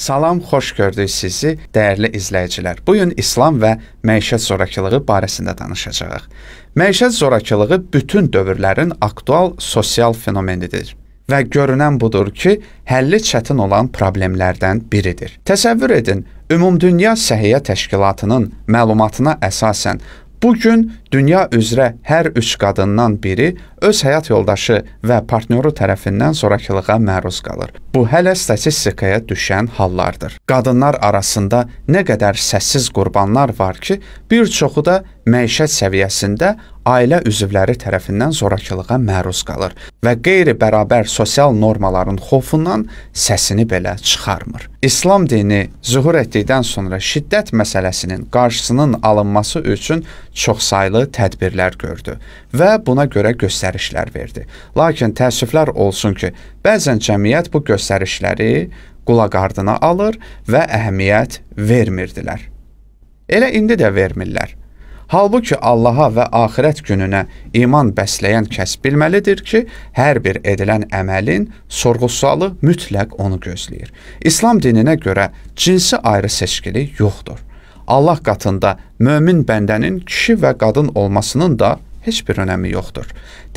Salam, xoş gördük sizi, dəyərli izləyicilər. Bu gün İslam və məişət zorakılığı barəsində danışacağıq. Məişət zorakılığı bütün dövrlərin aktual sosial fenomenidir və görünən budur ki, həlli çətin olan problemlərdən biridir. Təsəvvür edin, Ümumdünya Səhiyyə Təşkilatının məlumatına əsasən bu gün dünya üzrə hər üç qadından biri öz həyat yoldaşı və partnyoru tərəfindən zorakılığa məruz qalır. Bu hələ statistikaya düşən hallardır. Qadınlar arasında nə qədər səssiz qurbanlar var ki, bir çoxu da məişət səviyyəsində ailə üzvləri tərəfindən zorakılığa məruz qalır və qeyri-bərabər sosial normaların xofundan səsini belə çıxarmır. İslam dini zühur etdikdən sonra şiddət məsələsinin qarşısının alınması üçün çoxsaylı bağlı tədbirlər gördü və buna görə göstərişlər verdi. Lakin təəssüflər olsun ki, bəzən cəmiyyət bu göstərişləri qulaq ardına alır və əhəmiyyət vermirdilər. Elə indi də vermirlər. Halbuki Allaha və axirət gününə iman bəsləyən kəs bilməlidir ki, hər bir edilən əməlin sorğu-sualı mütləq onu gözləyir. İslam dininə görə cinsi ayrı seçkilik yoxdur. Allah qatında mömin bəndənin kişi və qadın olmasının da heç bir önəmi yoxdur.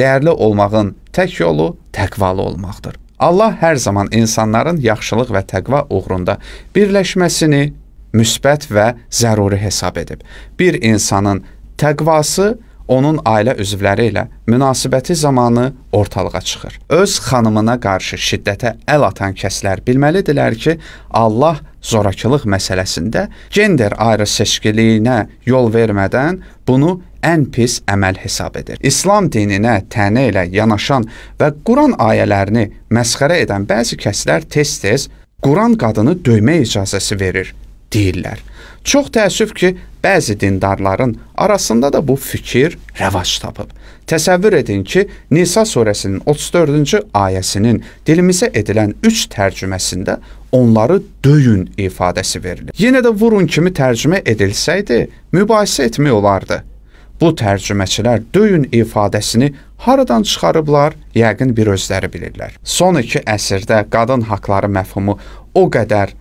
Dəyərli olmağın tək yolu təqvalı olmaqdır. Allah hər zaman insanların yaxşılıq və təqva uğrunda birləşməsini müsbət və zəruri hesab edib. Bir insanın təqvası onun ailə üzvləri ilə münasibəti zamanı ortalığa çıxır. Öz xanımına qarşı şiddətə əl atan kəslər bilməlidirlər ki, Allah zorakılıq məsələsində gender ayrı-seçkiliyinə yol vermədən bunu ən pis əməl hesab edir. İslam dininə tənə ilə yanaşan və Quran ayələrini məsxərə edən bəzi kəslər tez-tez Quran qadını döymə icazəsi verir deyirlər. Çox təəssüf ki, bəzi dindarların arasında da bu fikir rəvac tapıb. Təsəvvür edin ki, Nisa surəsinin 34-cü ayəsinin dilimizə edilən 3 tərcüməsində onları döyün ifadəsi verilir. Yenə də vurun kimi tərcümə edilsəydi, mübahisə etmək olardı. Bu tərcüməçilər döyün ifadəsini haradan çıxarıblar, yəqin bir özləri bilirlər. Son 2 əsrdə qadın haqqları məfhumu o qədər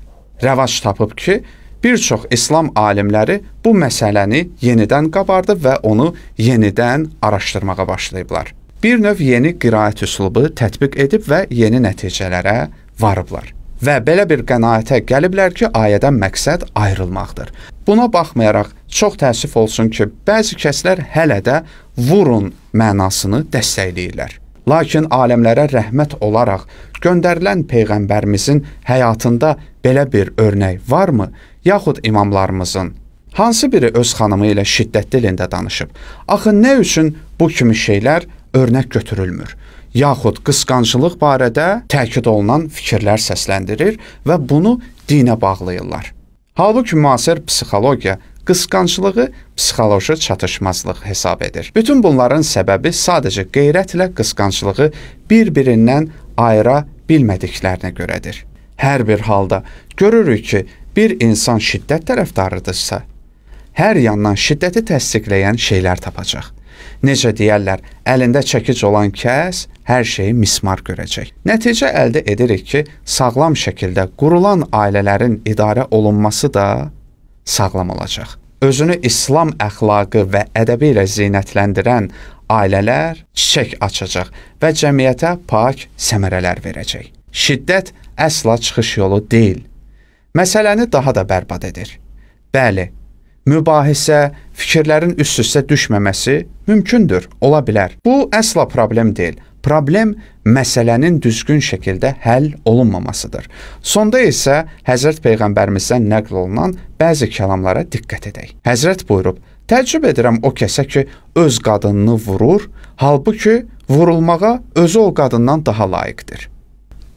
rəvac tapıb ki, bir çox İslam alimləri bu məsələni yenidən qabardı və onu yenidən araşdırmağa başlayıblar. Bir növ yeni qiraət üslubu tətbiq edib və yeni nəticələrə varıblar. Və belə bir qənaətə gəliblər ki, ayədən məqsəd ayrılmaqdır. Buna baxmayaraq çox təəssüf olsun ki, bəzi kəslər hələ də vurun mənasını dəstəkləyirlər. Lakin aləmlərə rəhmət olaraq göndərilən peyğəmbərimizin həyatında belə bir örnək varmı? yaxud imamlarımızın hansı biri öz xanımı ilə şiddət dilində danışıb? Axı nə üçün bu kimi şeylər örnək götürülmür? Yaxud qısqanclıq barədə təkid olunan fikirlər səsləndirir və bunu dinə bağlayırlar. Halbuki müasir psixologiya qısqanclığı psixoloji çatışmazlıq hesab edir. Bütün bunların səbəbi sadəcə qeyrətlə qısqanclığı bir-birindən ayıra bilmədiklərinə görədir. Hər bir halda görürük ki, bir insan şiddət tərəfdarıdırsa, hər yandan şiddəti təsdiqləyən şeylər tapacaq. Necə deyirlər, əlində çəkic olan kəs hər şeyi mismar görəcək. Nəticə əldə edirik ki, sağlam şəkildə qurulan ailələrin idarə olunması da sağlam olacaq. Özünü İslam əxlaqı və ədəbi ilə zinətləndirən ailələr çiçək açacaq və cəmiyyətə pak səmərələr verəcək. Şiddət əsla çıxış yolu deyil. Məsələni daha da bərbad edir. Bəli, mübahisə, fikirlərin üst-üstə düşməməsi mümkündür, ola bilər. Bu əsla problem deyil. Problem məsələnin düzgün şəkildə həll olunmamasıdır. Sonda isə Həzrət Peyğəmbərimizdən nəql olunan bəzi kəlamlara diqqət edək. Həzrət buyurub: "Təəccüb edirəm o kəsə ki, öz qadınını vurur, halbuki vurulmağa özü o qadından daha layiqdir."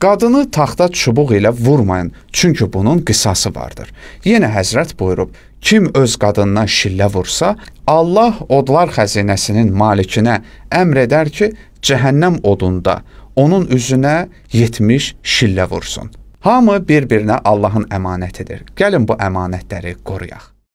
Qadını taxta çubuq ilə vurmayın, çünki bunun qisası vardır. Yenə Həzrət buyurub: Kim öz qadınına şillə vursa, Allah odlar xəzinəsinin malikinə əmr edər ki, cəhənnəm odunda onun üzünə 70 şillə vursun. Hamı bir-birinə Allahın əmanətidir. Gəlin bu əmanətləri qoruyaq.